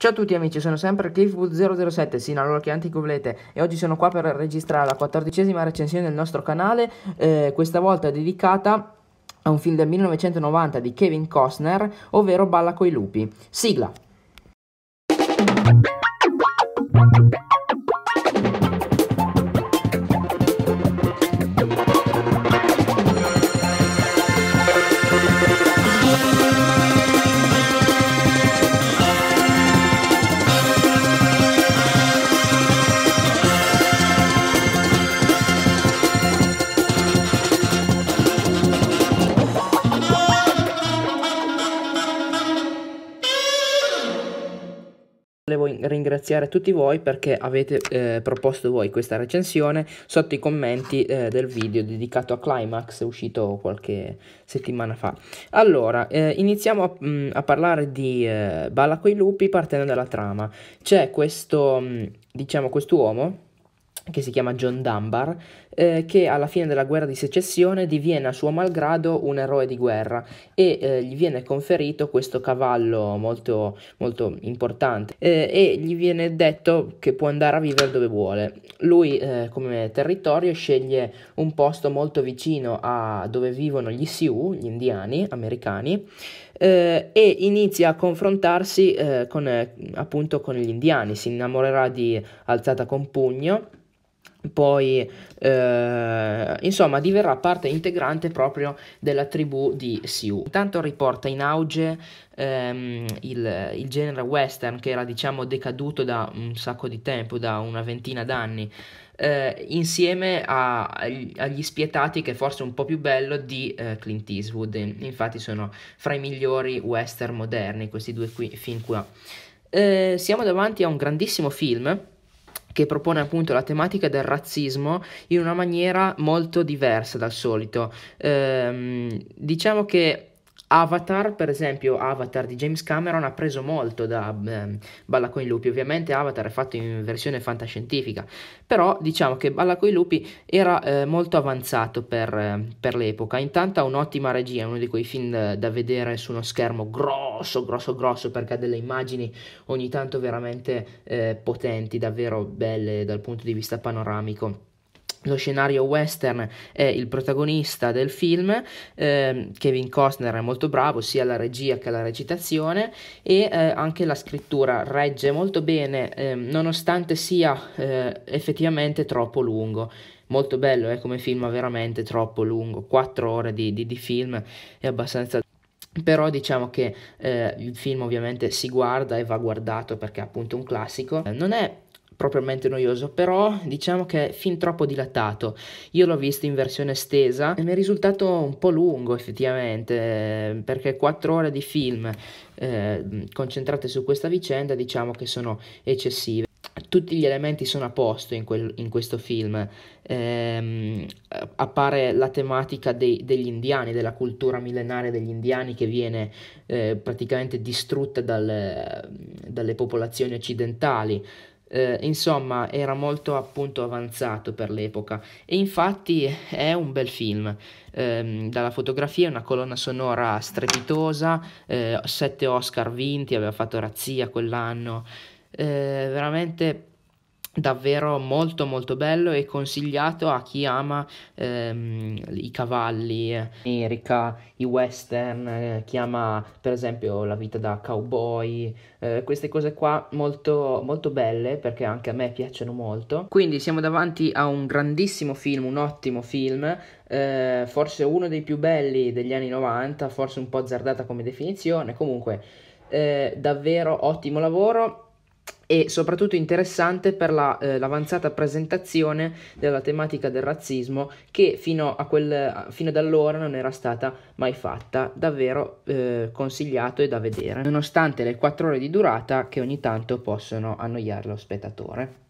Ciao a tutti amici, sono sempre CliffWood007, Sinaloa che antico volete e oggi sono qua per registrare la quattordicesima recensione del nostro canale, eh, questa volta dedicata a un film del 1990 di Kevin Costner, ovvero Balla coi lupi. Sigla! Volevo ringraziare tutti voi perché avete eh, proposto voi questa recensione sotto i commenti eh, del video dedicato a Climax uscito qualche settimana fa. Allora, eh, iniziamo a, mh, mm, a, parlare di eh, Balla coi lupi partendo dalla trama. C'è questo, mh, mm, diciamo, quest'uomo che si chiama John Dunbar, eh, che alla fine della guerra di secessione diviene a suo malgrado un eroe di guerra e eh, gli viene conferito questo cavallo molto, molto importante eh, e gli viene detto che può andare a vivere dove vuole. Lui eh, come territorio sceglie un posto molto vicino a dove vivono gli Sioux, gli indiani americani, eh, e inizia a confrontarsi eh, con, appunto con gli indiani, si innamorerà di Alzata con Pugno, poi eh, insomma diverrà parte integrante proprio della tribù di Sioux. Intanto riporta in auge ehm, il, il, genere western che era diciamo decaduto da un sacco di tempo, da una ventina d'anni, eh, insieme a, agli spietati che forse è un po' più bello di eh, Clint Eastwood, infatti sono fra i migliori western moderni questi due qui, fin qua. Eh, siamo davanti a un grandissimo film che propone appunto la tematica del razzismo in una maniera molto diversa dal solito. Ehm, diciamo che Avatar, per esempio, Avatar di James Cameron ha preso molto da eh, Balla con i lupi. Ovviamente Avatar è fatto in versione fantascientifica, però diciamo che Balla con i lupi era eh, molto avanzato per, eh, per, l'epoca. Intanto ha un'ottima regia, è uno di quei film da, da vedere su uno schermo grosso, grosso, grosso, perché ha delle immagini ogni tanto veramente eh, potenti, davvero belle dal punto di vista panoramico lo scenario western è il protagonista del film, eh, Kevin Costner è molto bravo sia alla regia che alla recitazione e eh, anche la scrittura regge molto bene eh, nonostante sia eh, effettivamente troppo lungo. Molto bello, è eh, come film veramente troppo lungo, 4 ore di, di, di film è abbastanza però diciamo che eh, il film ovviamente si guarda e va guardato perché è appunto un classico non è propriamente noioso, però diciamo che è fin troppo dilatato. Io l'ho visto in versione stesa e mi è risultato un po' lungo effettivamente, eh, perché 4 ore di film eh, concentrate su questa vicenda diciamo che sono eccessive tutti gli elementi sono a posto in, quel, in questo film. Eh, appare la tematica dei, degli indiani, della cultura millenaria degli indiani che viene eh, praticamente distrutta dal, dalle popolazioni occidentali. Eh, insomma, era molto appunto avanzato per l'epoca e infatti è un bel film. Eh, dalla fotografia, una colonna sonora strepitosa, eh, sette Oscar vinti, aveva fatto razzia quell'anno. Eh, veramente davvero molto molto bello e consigliato a chi ama ehm, i cavalli, l'America, eh. i western, eh, chi ama per esempio la vita da cowboy, eh, queste cose qua molto molto belle perché anche a me piacciono molto. Quindi siamo davanti a un grandissimo film, un ottimo film, eh, forse uno dei più belli degli anni 90, forse un po' azzardata come definizione, comunque eh, davvero ottimo lavoro e soprattutto interessante per la, eh, l'avanzata presentazione della tematica del razzismo che fino, a quel, fino ad allora non era stata mai fatta, davvero eh, consigliato e da vedere, nonostante le 4 ore di durata che ogni tanto possono annoiare lo spettatore.